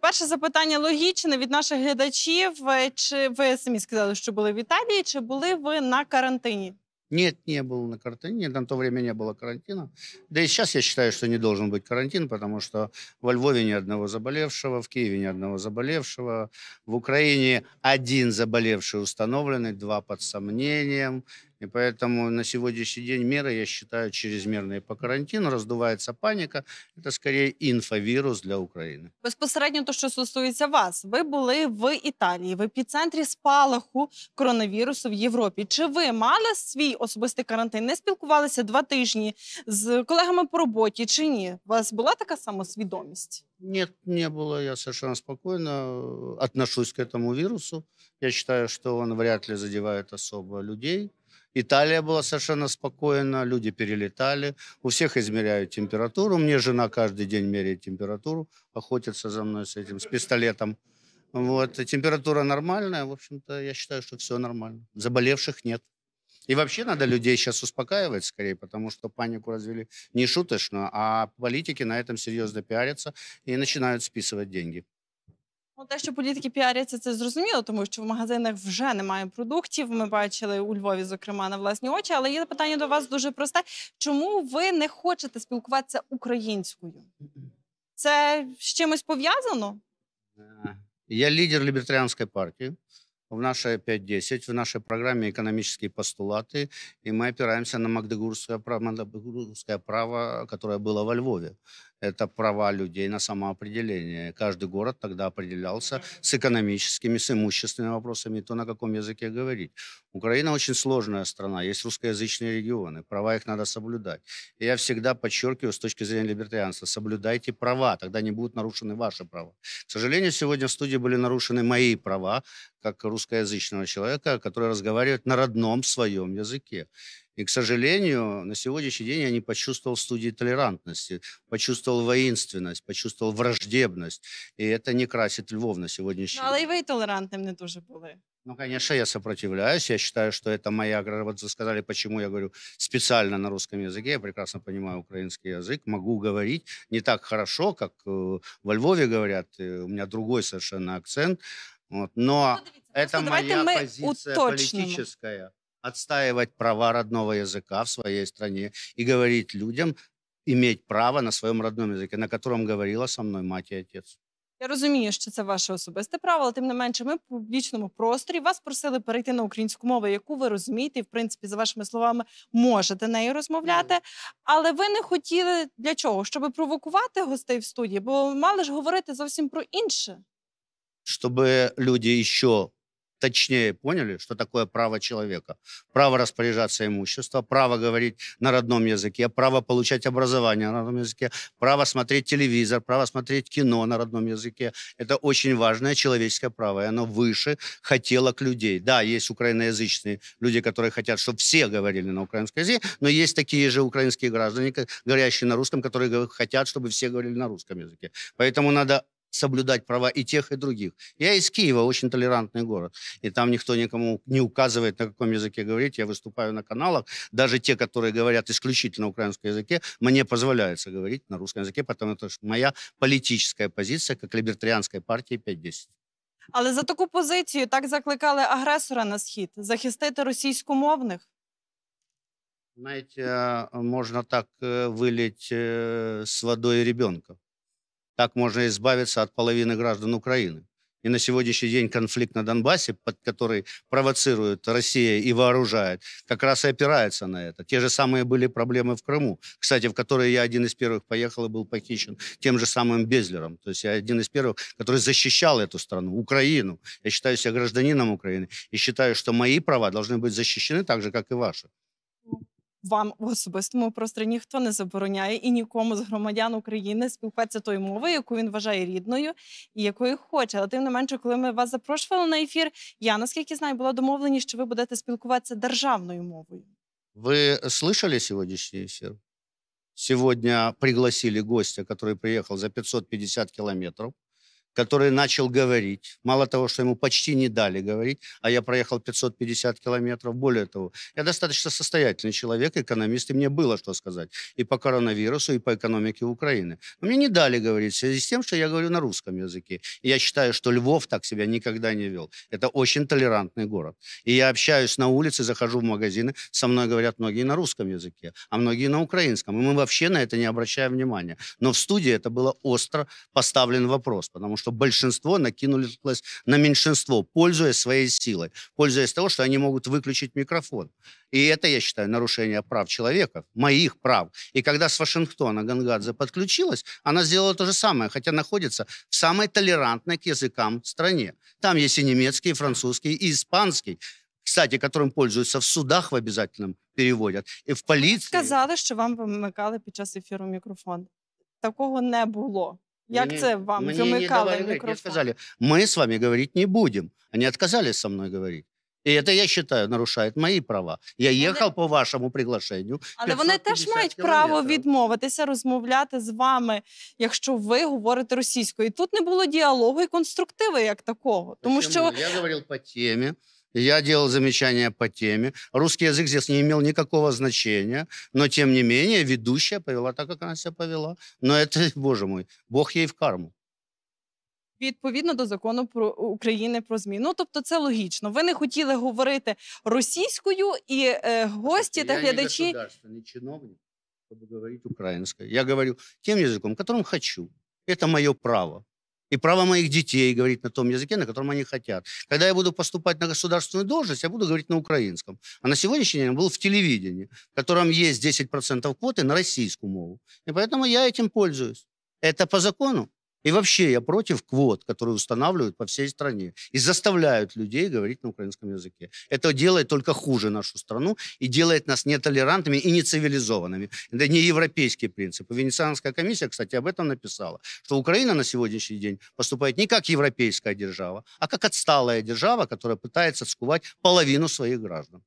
Перше запитання логічне від наших глядачів. Е, чи ви самі сказали, що були в Італії? Чи були ви на карантині? Ні, не был на карантині, на то время не було карантину. Да і зараз я вважаю, що не має бути карантин, тому що в Львові ні одного заболевшего, в Києві ні одного заболевшего, в Україні один заболевший установленный, два под сомнением. И поэтому на сегодняшний день меры, я считаю, чрезмерные по карантину. Роздувається паніка. Це скорее інфовірус для України. Безпосередньо то, що стосується вас, ви були в Італії, в епіцентрі спалаху коронавірусу в Європі. Чи ви мали свій особистий карантин? Не спілкувалися два тижні з колегами по роботі чи ні? У Вас була така сама свідомість? Ні, не було. Я совершенно спокійно відношусь э, к этому вирусу. Я вважаю, що він вряд ли задіває особо людей. Италия была совершенно спокойна, люди перелетали, у всех измеряют температуру. Мне жена каждый день меряет температуру, охотится за мной с этим, с пистолетом. Вот, температура нормальная, в общем-то, я считаю, что все нормально. Заболевших нет. И вообще надо людей сейчас успокаивать скорее, потому что панику развели не шуточно, а политики на этом серьезно пиарятся и начинают списывать деньги. Ну, те, що політики піаряться, це зрозуміло, тому що в магазинах вже немає продуктів. Ми бачили у Львові, зокрема, на власні очі. Але є питання до вас дуже просте: чому ви не хочете спілкуватися українською? Це з чимось пов'язано? Е, я лідер лібертаріанської партії. В нашій нашей 5.10, в нашій програмі економічні постулати, і ми опираемся на магдегурское право, магдегурское право, которое было во Львове. это права людей на самоопределение. Каждый город тогда определялся с экономическими, с имущественными вопросами, то, на каком языке говорить. Украина очень сложная страна, есть русскоязычные регионы, права их надо соблюдать. И я всегда подчеркиваю с точки зрения либертарианства, соблюдайте права, тогда не будут нарушены ваши права. К сожалению, сегодня в студии были нарушены мои права, как русскоязычного человека, который разговаривает на родном своем языке. И, к сожалению, на сегодняшний день я не почувствовал студии толерантности, почувствовал воинственность, почувствовал враждебность. и это не красит Львов на ну, сьогоднішній день. Але і ви толерантним не дуже були. Ну, конечно, я сопротивляюсь. Я считаю, что это моя... Вот вы сказали, почему я говорю специально на русском языке. Я прекрасно понимаю украинский язык, могу говорить не так хорошо, как э, во Львове говорят. У меня другой совершенно акцент. Вот. Но ну, ну это моя позиция уточним. политическая. отстаивать права родного языка в своей стране и говорить людям, иметь право на своєму родному языке, на котором говорила со мной мать и отец. Я розумію, що це ваше особисте право, але тим не менше, ми в публічному просторі вас просили перейти на українську мову, яку ви розумієте, і в принципі, за вашими словами, можете нею розмовляти. Але ви не хотіли для чого? Щоб провокувати гостей в студії, бо мали ж говорити зовсім про інше. Щоб люди ще точнее поняли, что такое право человека. Право распоряжаться имуществом, право говорить на родном языке, право получать образование на родном языке, право смотреть телевизор, право смотреть кино на родном языке. Это очень важное человеческое право, и оно выше хотелок людей. Да, есть украиноязычные люди, которые хотят, чтобы все говорили на украинском языке, но есть такие же украинские граждане, говорящие на русском, которые хотят, чтобы все говорили на русском языке. Поэтому надо соблюдать права и тех, и других. Я из Киева, очень толерантный город. И там никто никому не указывает, на каком языке говорить. Я выступаю на каналах. Даже те, которые говорят исключительно на украинском языке, мне позволяется говорить на русском языке, потому что моя политическая позиция, как либертарианской партии 5-10. Але за такую позицию так закликали агрессора на схід захистити російськомовних. Знаете, а, можно так э, вылить э, с водой ребенка. Так можно избавиться от половины граждан Украины. И на сегодняшний день конфликт на Донбассе, под который провоцирует Россия и вооружает, как раз и опирается на это. Те же самые были проблемы в Крыму, кстати, в которые я один из первых поехал и был похищен тем же самым Безлером. То есть я один из первых, который защищал эту страну, Украину. Я считаю себя гражданином Украины и считаю, что мои права должны быть защищены так же, как и ваши. вам в особистому просторі ніхто не забороняє і нікому з громадян України спілкуватися тою мовою, яку він вважає рідною і якою хоче. Але тим не менше, коли ми вас запрошували на ефір, я наскільки знаю, була домовлені, що ви будете спілкуватися державною мовою. Ви слышали сьогоднішній ефір? Сьогодні пригласили гостя, який приїхав за 550 кілометрів. который начал говорить. Мало того, что ему почти не дали говорить, а я проехал 550 километров. Более того, я достаточно состоятельный человек, экономист, и мне было что сказать и по коронавирусу, и по экономике Украины. Но мне не дали говорить в связи с тем, что я говорю на русском языке. И я считаю, что Львов так себя никогда не вел. Это очень толерантный город. И я общаюсь на улице, захожу в магазины, со мной говорят многие на русском языке, а многие на украинском. И мы вообще на это не обращаем внимания. Но в студии это было остро поставлен вопрос, потому что что большинство накинулось на меньшинство, пользуясь своей силой, пользуясь того, что они могут выключить микрофон. И это, я считаю, нарушение прав человека, моих прав. И когда с Вашингтона Гангадзе подключилась, она сделала то же самое, хотя находится в самой толерантной к языкам стране. Там есть и немецкий, и французский, и испанский кстати, которым пользуются в судах в обязательном переводять, и в полиции. Сказали, что вам вимикали під час ефіру микрофон. Такого не было. Як мне, це вам? вимикали не давали сказали, ми з вами говорити не будемо. Вони відказалися зі мною говорити. І це, я вважаю, нарушає мої права. Я їхав вони... по вашому приглашенню. Але вони теж мають кілометрів. право відмовитися, розмовляти з вами, якщо ви говорите російською. І Тут не було діалогу і конструктиви як такого. Тому Почему? що я говорив по темі, я делал замечания по теме. Русский язык здесь не имел никакого значения, но тем не менее ведущая повела так, как она себя повела. Но это, боже мой, Бог ей в карму. Відповідно до закону про України про зміну. Ну, тобто, це логічно. Ви не хотіли говорити російською, і е, гості та глядачі. Я не не чиновник, щоб говорити українською. Я говорю тим язиком, яким хочу. Це моє право. и право моих детей говорить на том языке, на котором они хотят. Когда я буду поступать на государственную должность, я буду говорить на украинском. А на сегодняшний день я был в телевидении, в котором есть 10% квоты на российскую мову. И поэтому я этим пользуюсь. Это по закону. И вообще я против квот, которые устанавливают по всей стране и заставляют людей говорить на украинском языке. Это делает только хуже нашу страну и делает нас нетолерантными и нецивилизованными. Это не европейский принцип. Венецианская комиссия, кстати, об этом написала, что Украина на сегодняшний день поступает не как европейская держава, а как отсталая держава, которая пытается скувать половину своих граждан.